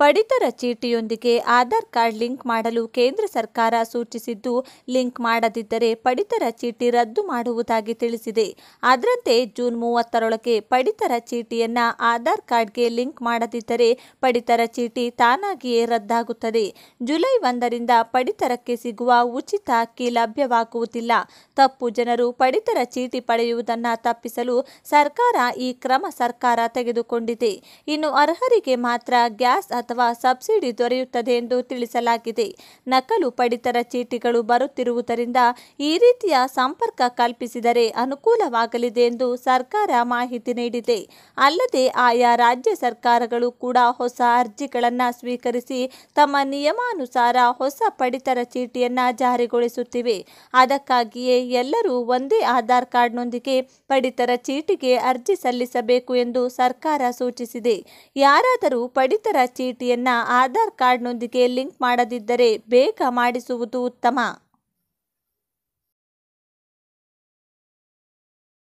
ಪಡಿತರ ಚೀಟಿಯೊಂದಿಗೆ Aadhaar card link ಮಾಡಲು ಕೇಂದ್ರ ಸರ್ಕಾರ ಸೂಚಿಸಿದ್ದು ಲಿಂಕ್ ಮಾಡದಿದ್ದರೆ ಪಡಿತರ ಚೀಟಿ ರದ್ದು ಮಾಡುವುದಾಗಿ ತಿಳಿಸಿದೆ ಅದರಂತೆ ಜೂನ್ ಮೂವತ್ತರೊಳಗೆ ಪಡಿತರ ಚೀಟಿಯನ್ನು ಆಧಾರ್ ಕಾರ್ಡ್ಗೆ ಲಿಂಕ್ ಮಾಡದಿದ್ದರೆ ಪಡಿತರ ಚೀಟಿ ತಾನಾಗಿಯೇ ರದ್ದಾಗುತ್ತದೆ ಜುಲೈ ಒಂದರಿಂದ ಪಡಿತರಕ್ಕೆ ಸಿಗುವ ಉಚಿತ ಅಕ್ಕಿ ಲಭ್ಯವಾಗುವುದಿಲ್ಲ ತಪ್ಪು ಜನರು ಪಡಿತರ ಚೀಟಿ ಪಡೆಯುವುದನ್ನು ತಪ್ಪಿಸಲು ಸರ್ಕಾರ ಈ ಕ್ರಮ ಸರ್ಕಾರ ತೆಗೆದುಕೊಂಡಿದೆ ಇನ್ನು ಅರ್ಹರಿಗೆ ಮಾತ್ರ ಗ್ಯಾಸ್ ಅಥವಾ ಸಬ್ಸಿಡಿ ದೊರೆಯುತ್ತದೆ ಎಂದು ತಿಳಿಸಲಾಗಿದೆ ನಕಲು ಪಡಿತರ ಚೀಟಿಗಳು ಬರುತ್ತಿರುವುದರಿಂದ ಈ ರೀತಿಯ ಸಂಪರ್ಕ ಕಲ್ಪಿಸಿದರೆ ಅನುಕೂಲವಾಗಲಿದೆ ಎಂದು ಸರ್ಕಾರ ಮಾಹಿತಿ ನೀಡಿದೆ ಅಲ್ಲದೆ ಆಯಾ ರಾಜ್ಯ ಸರ್ಕಾರಗಳು ಕೂಡ ಹೊಸ ಅರ್ಜಿಗಳನ್ನು ಸ್ವೀಕರಿಸಿ ತಮ್ಮ ನಿಯಮಾನುಸಾರ ಹೊಸ ಪಡಿತರ ಚೀಟಿಯನ್ನು ಜಾರಿಗೊಳಿಸುತ್ತಿವೆ ಅದಕ್ಕಾಗಿಯೇ ಎಲ್ಲರೂ ಒಂದೇ ಆಧಾರ್ ಕಾರ್ಡ್ನೊಂದಿಗೆ ಪಡಿತರ ಚೀಟಿಗೆ ಅರ್ಜಿ ಸಲ್ಲಿಸಬೇಕು ಎಂದು ಸರ್ಕಾರ ಸೂಚಿಸಿದೆ ಯಾರಾದರೂ ಪಡಿತರ ಚೀಟಿ ಚೀಟಿಯನ್ನು ಆಧಾರ್ ಕಾರ್ಡ್ನೊಂದಿಗೆ ಲಿಂಕ್ ಮಾಡದಿದ್ದರೆ ಬೇಗ ಮಾಡಿಸುವುದು ಉತ್ತಮ